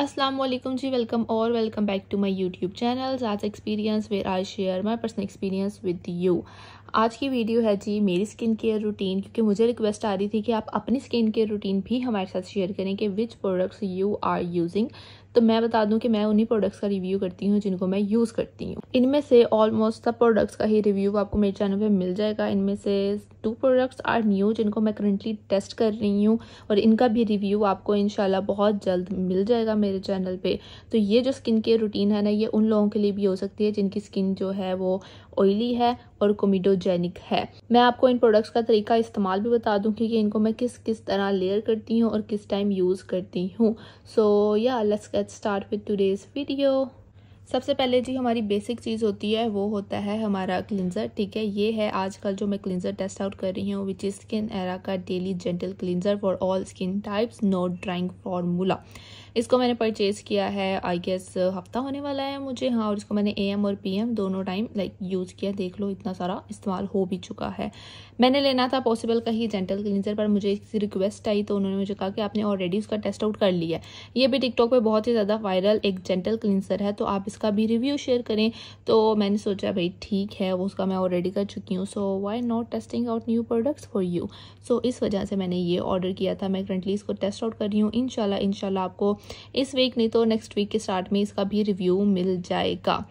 Aslam ji welcome और welcome back to my YouTube channel आज experience where I share my personal experience with you आज की video है जी मेरी स्किन केयर रूटीन क्योंकि मुझे रिक्वेस्ट आ रही थी कि आप अपनी स्किन केयर रूटीन भी हमारे साथ शेयर करें कि which products you are using तो मैं बता दूं कि मैं उन्हीं प्रोडक्ट्स का रिव्यू करती हूँ जिनको मैं यूज़ करती हूँ इनमें से ऑलमोस्ट सब प्रोडक्ट्स का ही रिव्यू आपको मेरे चैनल पे मिल जाएगा इनमें से टू प्रोडक्ट्स आर न्यू जिनको मैं करंटली टेस्ट कर रही हूँ और इनका भी रिव्यू आपको इन बहुत जल्द मिल जाएगा मेरे चैनल पर तो ये जो स्किन केयर रूटीन है ना ये उन लोगों के लिए भी हो सकती है जिनकी स्किन जो है वो ऑयली है और कोमिडोजेनिक है मैं आपको इन प्रोडक्ट्स का तरीका इस्तेमाल भी बता दूँ कि इनको मैं किस किस तरह लेयर करती हूँ और किस टाइम यूज़ करती हूँ so yeah let's get start with today's video सबसे पहले जी हमारी बेसिक चीज़ होती है वो होता है हमारा क्लिनज़र ठीक है ये है आजकल जो मैं क्लिनज़र टेस्ट आउट कर रही हूँ विच इज़ स्किन एरा का daily gentle cleanser for all skin types no drying formula इसको मैंने परचेज़ किया है आई गेस हफ्ता होने वाला है मुझे हाँ और इसको मैंने ए और पी दोनों टाइम लाइक यूज़ किया देख लो इतना सारा इस्तेमाल हो भी चुका है मैंने लेना था पॉसिबल का ही जेंटल क्लिनजर पर मुझे किसी रिक्वेस्ट आई तो उन्होंने मुझे कहा कि आपने ऑलरेडी उसका टेस्ट आउट कर लिया है ये भी टिकटॉक पर बहुत ही ज़्यादा वायरल एक जेंटल क्लिनजर है तो आप इसका भी रिव्यू शेयर करें तो मैंने सोचा भाई ठीक है वो उसका मैं ऑलरेडी कर चुकी हूँ so why not testing out new products for you so इस वजह से मैंने ये ऑर्डर किया था मैं करंटली इसको टेस्ट आउट कर रही हूँ इन इनशाला आपको इस वीक नहीं तो नेक्स्ट वीक के स्टार्ट में इसका भी रिव्यू मिल जाएगा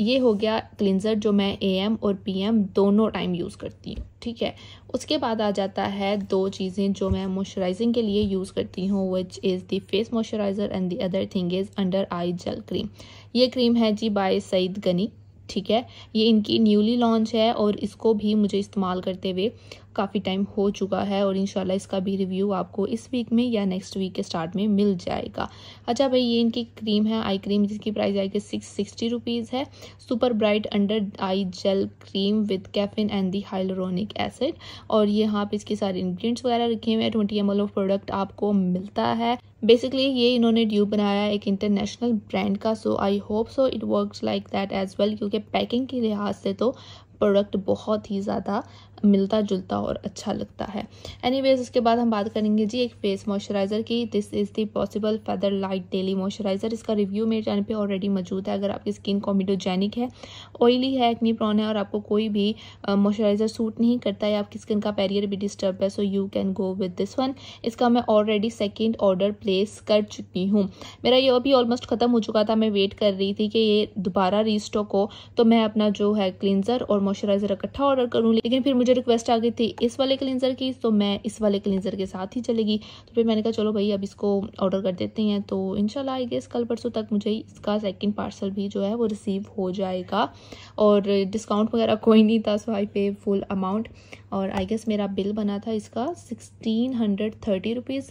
ये हो गया क्लिनज़र जो मैं ए एम और पी एम दोनों टाइम यूज़ करती हूँ ठीक है उसके बाद आ जाता है दो चीज़ें जो मैं मॉइस्चराइजिंग के लिए यूज़ करती हूँ which is the face moisturiser and the other thing is under eye gel cream ये क्रीम है जी बाय सईद गनी ठीक है ये इनकी न्यूली लॉन्च है और इसको भी मुझे इस्तेमाल करते हुए काफ़ी टाइम हो चुका है और इंशाल्लाह इसका भी रिव्यू आपको इस वीक में या नेक्स्ट वीक के स्टार्ट में मिल जाएगा अच्छा भाई ये इनकी क्रीम है आई क्रीम जिसकी प्राइस आएगी सिक्स सिक्सटी रुपीज़ है super bright under eye gel cream with caffeine and the hyaluronic acid और यहाँ पे इसके सारे इन्ग्रीडियंट्स वगैरह रखे हुए हैं ट्वेंटी एम ऑफ प्रोडक्ट आपको मिलता है बेसिकली ये इन्होंने ड्यू बनाया एक इंटरनेशनल ब्रांड का so I hope so it works like that as well क्योंकि पैकिंग के लिहाज से तो प्रोडक्ट बहुत ही ज़्यादा मिलता जुलता और अच्छा लगता है एनीवेज इसके बाद हम बात करेंगे जी एक फेस मॉइस्चराइज़र की this is the possible feather light daily moisturiser इसका रिव्यू मेरे चैनल पे ऑलरेडी मौजूद है अगर आपकी स्किन कॉमिडोजेनिक है ऑयली है एक्नी प्रॉन है और आपको कोई भी मॉइस्चराइज़र सूट नहीं करता है आपकी स्किन का पैरियर भी डिस्टर्ब है so you can go with this one इसका मैं ऑलरेडी सेकेंड ऑर्डर प्लेस कर चुकी हूँ मेरा ये अभी ऑलमोस्ट ख़त्म हो चुका था मैं वेट कर रही थी कि ये दोबारा रीस्टॉक हो तो मैं अपना जो है क्लिनजर और मॉइस्चराइजर इकट्ठा ऑर्डर करूँ लेकिन फिर मुझे रिक्वेस्ट आ गई थी इस वाले क्लिनजर की तो मैं इस वाले क्लिनजर के साथ ही चलेगी तो फिर मैंने कहा चलो भाई अब इसको ऑर्डर कर देते हैं तो इनशाला आई गेस कल परसों तक मुझे इसका सेकेंड पार्सल भी जो है वो रिसीव हो जाएगा और डिस्काउंट वगैरह कोई नहीं था सो आई पे फुल अमाउंट और आई गेस मेरा बिल बना था इसका सिक्सटीन हंड्रेड थर्टी रुपीज़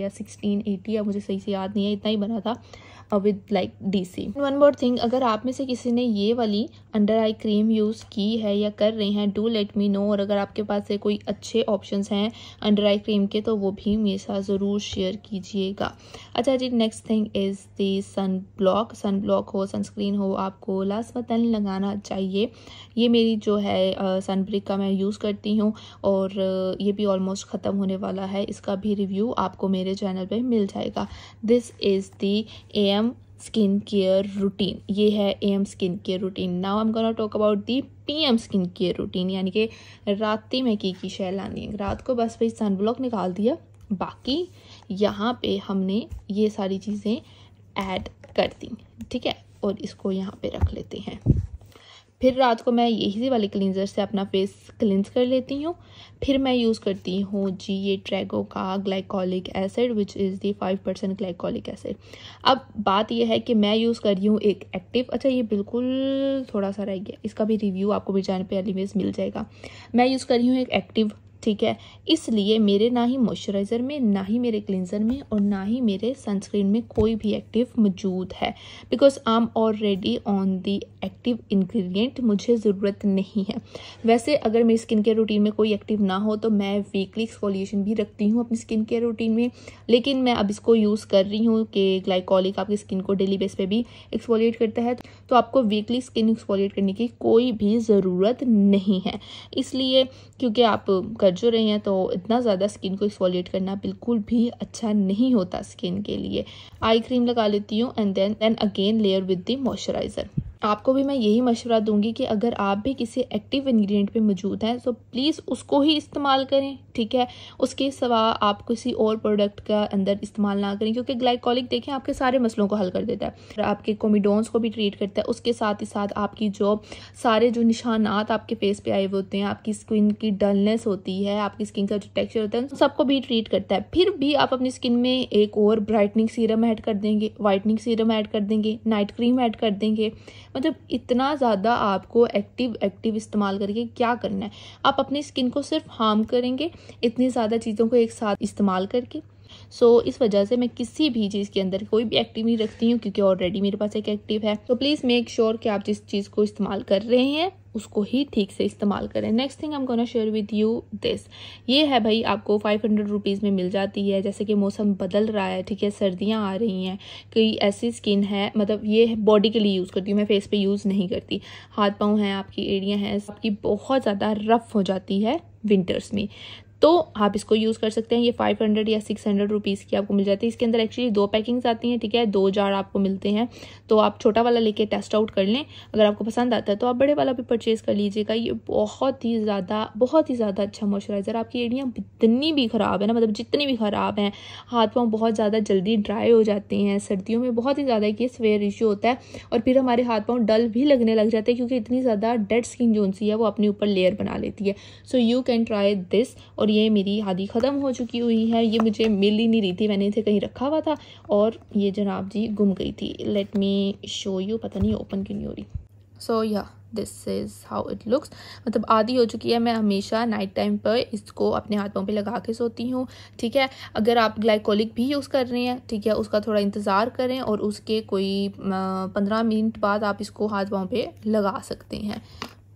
या सिक्सटीन एटी या मुझे सही से याद नहीं है इतना ही बना था with like DC one more thing अगर आप में से किसी ने ये वाली अंडर आई क्रीम यूज़ की है या कर रहे हैं डू लेट मी नो और अगर आपके पास से कोई अच्छे ऑप्शंस हैं अंडर आई क्रीम के तो वो भी मेरे साथ ज़रूर शेयर कीजिएगा अच्छा जी next thing is the sun block sun block हो सनस्क्रीन हो आपको लास्ट लगाना चाहिए ये मेरी जो है सनब्रिक uh, का मैं यूज़ करती हूँ और uh, ये भी ऑलमोस्ट ख़त्म होने वाला है इसका भी रिव्यू आपको मेरे चैनल पर मिल जाएगा this is the A skin care routine ये है A M skin care routine now I am gonna talk about the P M skin care routine यानी कि रात में की की शह लानी है रात को बस भाई सनब्लॉक निकाल दिया बाकी यहाँ पे हमने ये सारी चीज़ें ऐड कर दी ठीक है और इसको यहाँ पे रख लेते हैं फिर रात को मैं यही वाले क्लिनज़र से अपना फेस क्लिनज कर लेती हूँ फिर मैं यूज़ करती हूँ जी ये ट्रैगो का glycolic acid which is the five percent glycolic acid अब बात यह है कि मैं यूज़ कर रही हूँ एक एक्टिव अच्छा ये बिल्कुल थोड़ा सा रह गया इसका भी रिव्यू आपको भी जान पे एलिवेज मिल जाएगा मैं यूज़ कर रही हूँ एक एक्टिव ठीक है इसलिए मेरे ना ही मॉइस्चराइज़र में ना ही मेरे क्लिनज़र में और ना ही मेरे सनस्क्रीन में कोई भी एक्टिव मौजूद है because I am already on the active ingredient मुझे ज़रूरत नहीं है वैसे अगर मेरी स्किन केयर रूटीन में कोई एक्टिव ना हो तो मैं वीकली एक्सफोलिएशन भी रखती हूँ अपनी स्किन केयर रूटीन में लेकिन मैं अब इसको यूज़ कर रही हूँ कि ग्लाइकोलिक आपकी स्किन को डेली बेस पर भी एक्सफोलिएट करता है तो आपको वीकली स्किन एक्सफोलिएट करने की कोई भी ज़रूरत नहीं है इसलिए क्योंकि आप कर घर जो रहे हैं तो इतना ज़्यादा स्किन को एक्सफोलिएट करना बिल्कुल भी अच्छा नहीं होता स्किन के लिए आई क्रीम लगा लेती हूँ and then then again layer with the moisturiser आपको भी मैं यही मशवरा दूंगी कि अगर आप भी किसी एक्टिव इंग्रेडिएंट पे मौजूद हैं तो प्लीज़ उसको ही इस्तेमाल करें ठीक है उसके सिवा आप किसी और प्रोडक्ट का अंदर इस्तेमाल ना करें क्योंकि ग्लाइकोलिक देखें आपके सारे मसलों को हल कर देता है आपके कोमिडोन्स को भी ट्रीट करता है उसके साथ ही साथ आपकी जो सारे जो निशानात आपके फेस पे आए हुए होते हैं आपकी स्किन की डलनेस होती है आपकी स्किन का जो टेक्स्चर होता है सबको भी ट्रीट करता है फिर भी आप अपनी स्किन में एक और ब्राइटनिंग सीरम ऐड कर देंगे वाइटनिंग सीरम ऐड कर देंगे नाइट क्रीम ऐड कर देंगे मतलब इतना ज़्यादा आपको एक्टिव एक्टिव इस्तेमाल करके क्या करना है आप अपनी स्किन को सिर्फ हार्म करेंगे इतनी ज़्यादा चीज़ों को एक साथ इस्तेमाल करके सो so, इस वजह से मैं किसी भी चीज़ के अंदर कोई भी एक्टिव नहीं रखती हूँ क्योंकि ऑलरेडी मेरे पास एक एक्टिव है तो प्लीज़ मेक श्योर कि आप जिस चीज़ को इस्तेमाल कर रहे हैं उसको ही ठीक से इस्तेमाल करें next thing am gonna share with you this ये है भाई आपको फाइव हंड्रेड रुपीज़ में मिल जाती है जैसे कि मौसम बदल रहा है ठीक है सर्दियाँ आ रही हैं कई ऐसी स्किन है मतलब ये बॉडी के लिए यूज़ करती हूँ मैं फेस पे यूज़ नहीं करती हाथ पाँव हैं आपकी एड़ियाँ हैं आपकी बहुत ज़्यादा रफ़ हो जाती है विंटर्स में तो आप इसको यूज़ कर सकते हैं ये फाइव हंड्रेड या सिक्स हंड्रेड रुपीज़ की आपको मिल जाती है इसके अंदर एक्चुअली दो पैकिंग्स आती हैं ठीक है दो जार आपको मिलते हैं तो आप छोटा वाला लेके टेस्ट आउट कर लें अगर आपको पसंद आता है तो आप बड़े वाला भी परचेज़ कर लीजिएगा ये बहुत ही ज़्यादा बहुत ही ज़्यादा अच्छा मॉइस्चराइज़र आपकी एड़ियाँ जितनी भी ख़राब है ना मतलब जितनी भी ख़राब हैं हाथ पाँव बहुत ज़्यादा जल्दी ड्राई हो जाते हैं सर्दियों में बहुत ही ज़्यादा ये स्वेयर इश्यू होता है और फिर हमारे हाथ पाँव डल भी लगने लग जाते हैं क्योंकि इतनी ज़्यादा डेड स्किन जो सी है वो अपने ऊपर लेयर बना लेती है so you can try this और और ये मेरी हादी ख़त्म हो चुकी हुई है ये मुझे मिल ही नहीं रही थी मैंने इसे कहीं रखा हुआ था और ये जनाब जी गुम गई थी लेट मी शो यू पता नहीं ओपन क्यों नहीं हो रही so yeah this is how it looks मतलब आदि हो चुकी है मैं हमेशा नाइट टाइम पर इसको अपने हाथ पाँव पर लगा के सोती हूँ ठीक है अगर आप ग्लाइकोलिक भी यूज़ कर रहे हैं ठीक है उसका थोड़ा इंतज़ार करें और उसके कोई पंद्रह मिनट बाद आप इसको हाथ पाँव पर लगा सकते हैं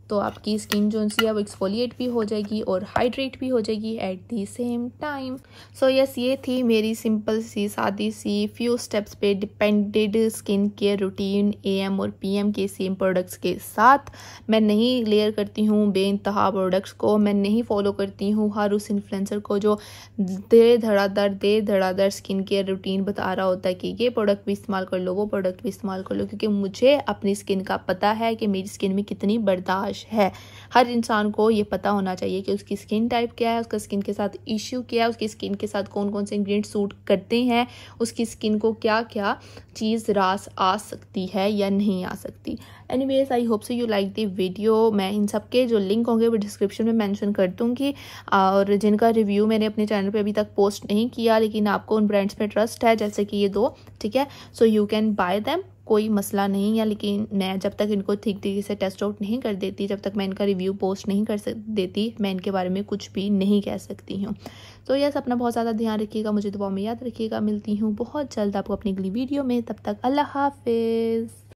तो आपकी स्किन जो है वो एक्सफोलिएट भी हो जाएगी और हाइड्रेट भी हो जाएगी at the same time so yes ये थी मेरी सिंपल सी सादी सी फ्यू स्टेप्स पे depended skin care routine M और पीएम के सेम प्रोडक्ट्स के साथ मैं नहीं लेयर करती हूँ बे इंतहा प्रोडक्ट्स को मैं नहीं फॉलो करती हूँ हर उस इन्फ्लुएंसर को जो देर धड़ाधर देर धड़ाधर स्किन केयर रूटीन बता रहा होता है कि ये प्रोडक्ट भी इस्तेमाल कर लो वो प्रोडक्ट भी इस्तेमाल कर लो क्योंकि मुझे अपनी स्किन का पता है कि मेरी स्किन में कितनी बर्दाश्त ब्लश है हर इंसान को ये पता होना चाहिए कि उसकी स्किन टाइप क्या है उसका स्किन के साथ इश्यू क्या है उसकी स्किन के साथ कौन कौन से इंग्रेडिएंट सूट करते हैं उसकी स्किन को क्या क्या चीज़ रास आ सकती है या नहीं आ सकती anyways I hope so you like the video मैं इन सब के जो लिंक होंगे वो डिस्क्रिप्शन में मैंशन कर दूँगी और जिनका रिव्यू मैंने अपने चैनल पर अभी तक पोस्ट नहीं किया लेकिन आपको उन ब्रांड्स में ट्रस्ट है जैसे कि ये दो ठीक है so you can buy them कोई मसला नहीं है लेकिन मैं जब तक इनको ठीक तरीके से टेस्ट आउट नहीं कर देती जब तक मैं इनका रिव्यू पोस्ट नहीं कर सक देती मैं इनके बारे में कुछ भी नहीं कह सकती हूँ तो यस अपना बहुत ज़्यादा ध्यान रखिएगा मुझे दुआ में याद रखिएगा मिलती हूँ बहुत जल्द आपको अपनी अगली वीडियो में तब तक अल्लाह हाफिज़